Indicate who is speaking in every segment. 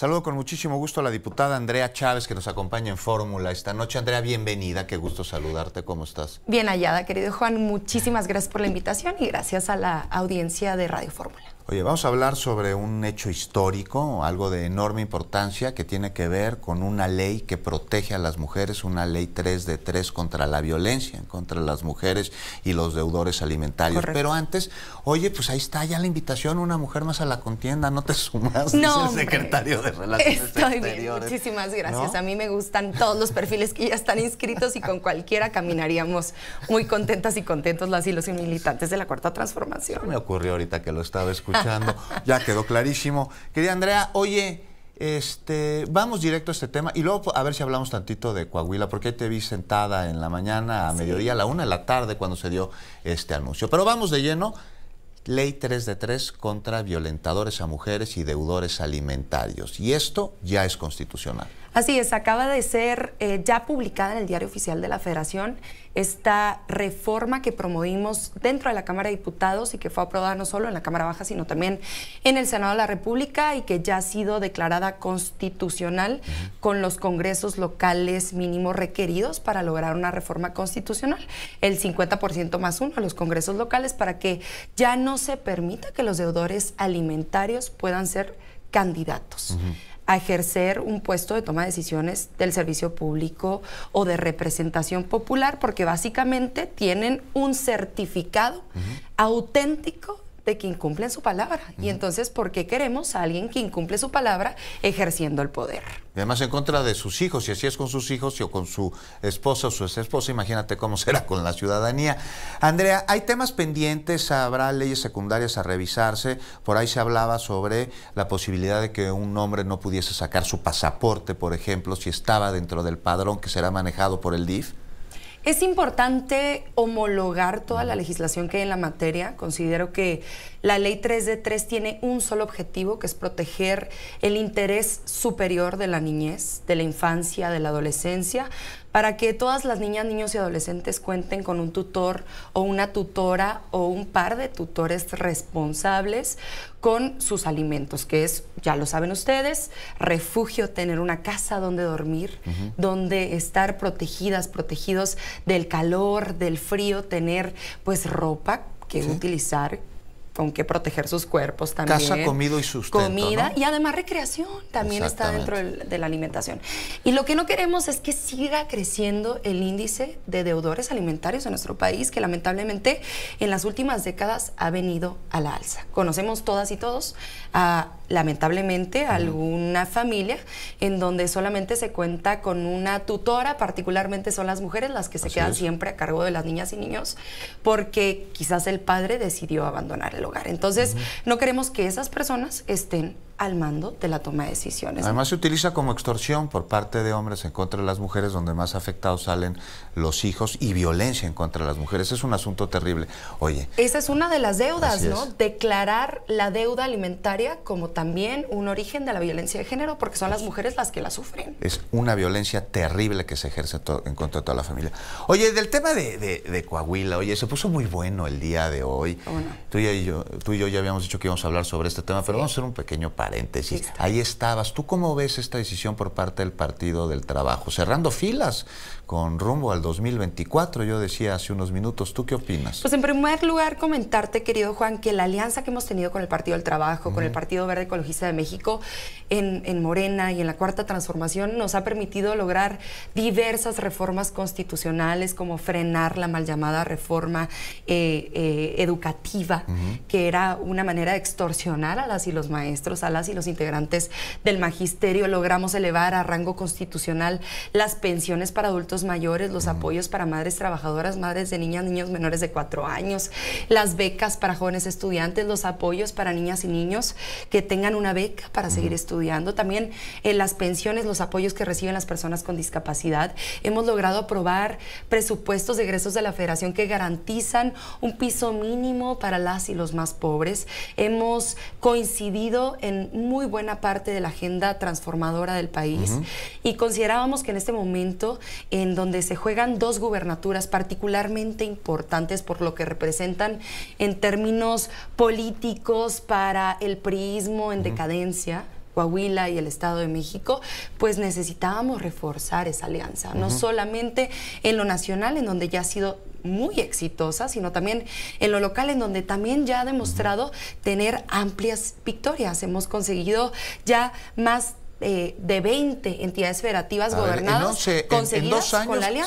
Speaker 1: Saludo con muchísimo gusto a la diputada Andrea Chávez que nos acompaña en Fórmula esta noche. Andrea, bienvenida, qué gusto saludarte, ¿cómo estás?
Speaker 2: Bien hallada, querido Juan, muchísimas gracias por la invitación y gracias a la audiencia de Radio Fórmula.
Speaker 1: Oye, vamos a hablar sobre un hecho histórico, algo de enorme importancia que tiene que ver con una ley que protege a las mujeres, una ley 3 de 3 contra la violencia, contra las mujeres y los deudores alimentarios. Pero antes, oye, pues ahí está ya la invitación, una mujer más a la contienda, no te sumas, no, el secretario de Relaciones Exteriores. muchísimas gracias. A mí
Speaker 2: me gustan todos los perfiles que ya están inscritos y con cualquiera caminaríamos muy contentas y contentos las y los militantes de la Cuarta Transformación.
Speaker 1: me ocurrió ahorita que lo estaba escuchando ya quedó clarísimo. Querida Andrea, oye, este, vamos directo a este tema y luego a ver si hablamos tantito de Coahuila, porque te vi sentada en la mañana, a mediodía, a la una de la tarde cuando se dio este anuncio. Pero vamos de lleno. Ley 3 de 3 contra violentadores a mujeres y deudores alimentarios. Y esto ya es constitucional.
Speaker 2: Así es, acaba de ser eh, ya publicada en el Diario Oficial de la Federación esta reforma que promovimos dentro de la Cámara de Diputados y que fue aprobada no solo en la Cámara Baja, sino también en el Senado de la República y que ya ha sido declarada constitucional con los congresos locales mínimos requeridos para lograr una reforma constitucional, el 50% más uno a los congresos locales para que ya no se permita que los deudores alimentarios puedan ser candidatos a ejercer un puesto de toma de decisiones del servicio público o de representación popular, porque básicamente tienen un certificado auténtico de que incumplen su palabra. Y entonces, ¿por qué queremos a alguien que incumple su palabra ejerciendo el poder?
Speaker 1: además en contra de sus hijos, si así es con sus hijos o con su esposa o su esposa, imagínate cómo será con la ciudadanía. Andrea, hay temas pendientes, habrá leyes secundarias a revisarse. Por ahí se hablaba sobre la posibilidad de que un hombre no pudiese sacar su pasaporte, por ejemplo, si estaba dentro del padrón que será manejado por el DIF.
Speaker 2: ¿Es importante homologar toda la legislación que hay en la materia? Considero que la ley 3 d 3 tiene un solo objetivo, que es proteger el interés superior de la niñez, de la infancia, de la adolescencia, para que todas las niñas, niños y adolescentes cuenten con un tutor o una tutora o un par de tutores responsables con sus alimentos, que es, ya lo saben ustedes, refugio, tener una casa donde dormir, donde estar protegidas, protegidos del calor, del frío, tener pues ropa que utilizar, con qué proteger sus cuerpos también. Casa, comido y sustento. Comida y además recreación también está dentro de la alimentación. Y lo que no queremos es que siga creciendo el índice de deudores alimentarios en nuestro país, que lamentablemente en las últimas décadas ha venido a la alza. Conocemos todas y todos a lamentablemente alguna familia en donde solamente se cuenta con una tutora, particularmente son las mujeres las que se quedan siempre a cargo de las niñas y niños, porque quizás el padre decidió abandonarlo. Entonces, no queremos que esas personas estén al mando de la toma de decisiones. Además
Speaker 1: se utiliza como extorsión por parte de hombres en contra de las mujeres, donde más afectados salen los hijos y violencia en contra de las mujeres. Es un asunto terrible. Oye.
Speaker 2: Esa es una de las deudas, ¿no? Declarar la deuda alimentaria como también un origen de la violencia de género, porque son las mujeres las que la sufren.
Speaker 1: Es una violencia terrible que se ejerce en contra de toda la familia. Oye, del tema de, Coahuila, oye, se puso muy bueno el día de hoy. Tú, y yo, tú y yo ya habíamos dicho que íbamos a hablar sobre este tema, pero vamos a hacer un pequeño par paréntesis. Ahí estabas. ¿Tú cómo ves esta decisión por parte del Partido del Trabajo? Cerrando filas con rumbo al 2024, yo decía hace unos minutos. ¿Tú qué opinas?
Speaker 2: Pues en primer lugar, comentarte, querido Juan, que la alianza que hemos tenido con el Partido del Trabajo, con el Partido Verde Ecologista de México, en, Morena y en la Cuarta Transformación, nos ha permitido lograr diversas reformas constitucionales, como frenar la mal llamada reforma eh, eh, educativa, que era una manera de extorsionar a las y los maestros, a las y los integrantes del magisterio logramos elevar a rango constitucional las pensiones para adultos mayores, los apoyos para madres trabajadoras, madres de niñas, niños menores de cuatro años, las becas para jóvenes estudiantes, los apoyos para niñas y niños que tengan una beca para seguir estudiando, también en eh, las pensiones, los apoyos que reciben las personas con discapacidad. Hemos logrado aprobar presupuestos de egresos de la federación que garantizan un piso mínimo para las y los más pobres. Hemos coincidido en muy buena parte de la agenda transformadora del país y considerábamos que en este momento en donde se juegan dos gubernaturas particularmente importantes por lo que representan en términos políticos para el priismo en decadencia, Coahuila y el Estado de México, pues necesitábamos reforzar esa alianza, no solamente en lo nacional, en donde ya ha sido muy exitosa, sino también en lo local, en donde también ya ha demostrado tener amplias victorias. Hemos conseguido ya más eh, de 20 entidades federativas gobernadas años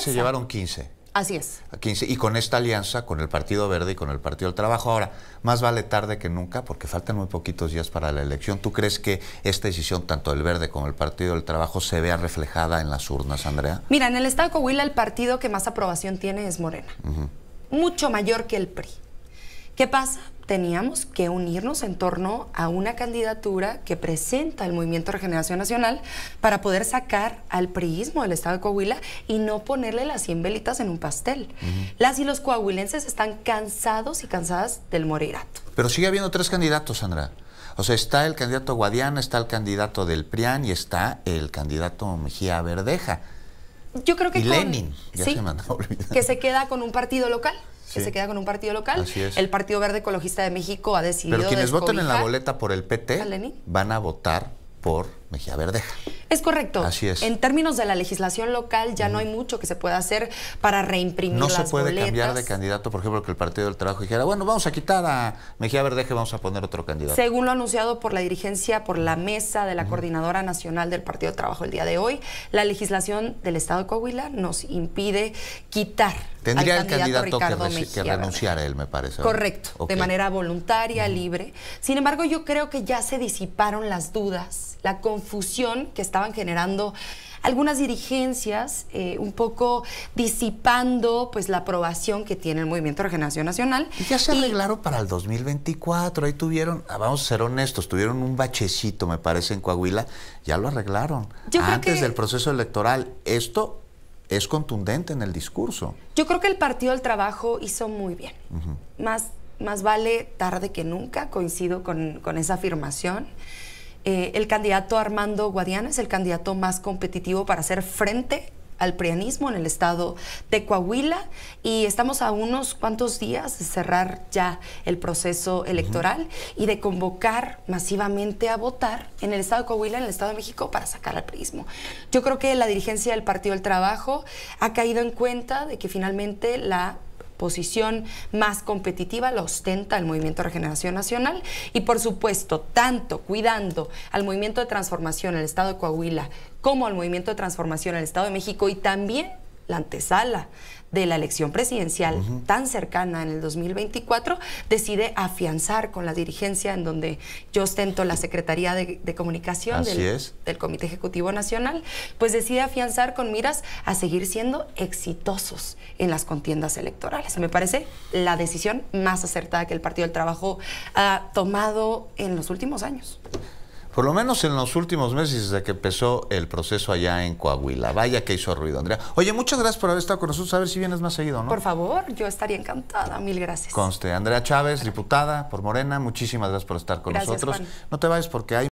Speaker 2: Se llevaron 15. Así es.
Speaker 1: y con esta alianza, con el Partido Verde y con el Partido del Trabajo. Ahora, más vale tarde que nunca, porque faltan muy poquitos días para la elección. ¿Tú crees que esta decisión, tanto del Verde como el Partido del Trabajo, se vea reflejada en las urnas, Andrea?
Speaker 2: Mira, en el estado de Coahuila el partido que más aprobación tiene es Morena. Mucho mayor que el PRI. ¿Qué pasa? teníamos que unirnos en torno a una candidatura que presenta el Movimiento Regeneración Nacional para poder sacar al priismo del Estado de Coahuila y no ponerle las 100 velitas en un pastel. Las y los coahuilenses están cansados y cansadas del morirato.
Speaker 1: Pero sigue habiendo tres candidatos, Sandra. O sea, está el candidato Guadiana, está el candidato del PRIAN y está el candidato Mejía Verdeja.
Speaker 2: Yo creo que y Lenin, ya que se queda con un partido local se queda con un partido local. Así es. El Partido Verde Ecologista de México ha decidido. Pero quienes voten en la
Speaker 1: boleta por el PT van a votar por Mejía Verdeja. Es correcto. Así es. En
Speaker 2: términos de la legislación local ya no hay mucho que se pueda hacer para reimprimir No se puede cambiar
Speaker 1: de candidato, por ejemplo, que el Partido del Trabajo dijera, bueno, vamos a quitar a Mejía Verdeja y vamos a poner otro candidato. Según
Speaker 2: lo anunciado por la dirigencia, por la mesa de la Coordinadora Nacional del Partido del Trabajo el día de hoy, la legislación del Estado de Coahuila nos impide quitar Tendría al candidato, el candidato que,
Speaker 1: renunciar a él, me parece. Correcto, de manera
Speaker 2: voluntaria, libre. Sin embargo, yo creo que ya se disiparon las dudas, la confianza que estaban generando algunas dirigencias, eh, un poco disipando pues la aprobación que tiene el Movimiento de Regeneración Nacional. ya se arreglaron
Speaker 1: para el 2024, ahí tuvieron, ah, vamos a ser honestos, tuvieron un bachecito, me parece, en Coahuila, ya lo arreglaron. Antes del proceso electoral, esto es contundente en el discurso.
Speaker 2: Yo creo que el Partido del Trabajo hizo muy bien. más, más vale tarde que nunca, coincido con esa afirmación. Eh, el candidato Armando Guadiana es el candidato más competitivo para hacer frente al prianismo en el estado de Coahuila y estamos a unos cuantos días de cerrar ya el proceso electoral y de convocar masivamente a votar en el estado de Coahuila, en el estado de México, para sacar al priismo. Yo creo que la dirigencia del Partido del Trabajo ha caído en cuenta de que finalmente la posición más competitiva la ostenta el Movimiento de Regeneración Nacional y por supuesto tanto cuidando al Movimiento de Transformación en el Estado de Coahuila como al Movimiento de Transformación en el Estado de México y también antesala de la elección presidencial tan cercana en el 2024, decide afianzar con la dirigencia en donde yo ostento la Secretaría de, Comunicación del, del, Comité Ejecutivo Nacional, pues decide afianzar con miras a seguir siendo exitosos en las contiendas electorales. Me parece la decisión más acertada que el Partido del Trabajo ha tomado en los últimos años
Speaker 1: por lo menos en los últimos meses desde que empezó el proceso allá en Coahuila. Vaya que hizo ruido, Andrea. Oye, muchas gracias por haber estado con nosotros. A ver si vienes más seguido, ¿no? Por
Speaker 2: favor, yo estaría encantada. Mil gracias.
Speaker 1: Conste, Andrea Chávez, diputada por Morena, muchísimas gracias por estar con nosotros. No te vayas porque hay...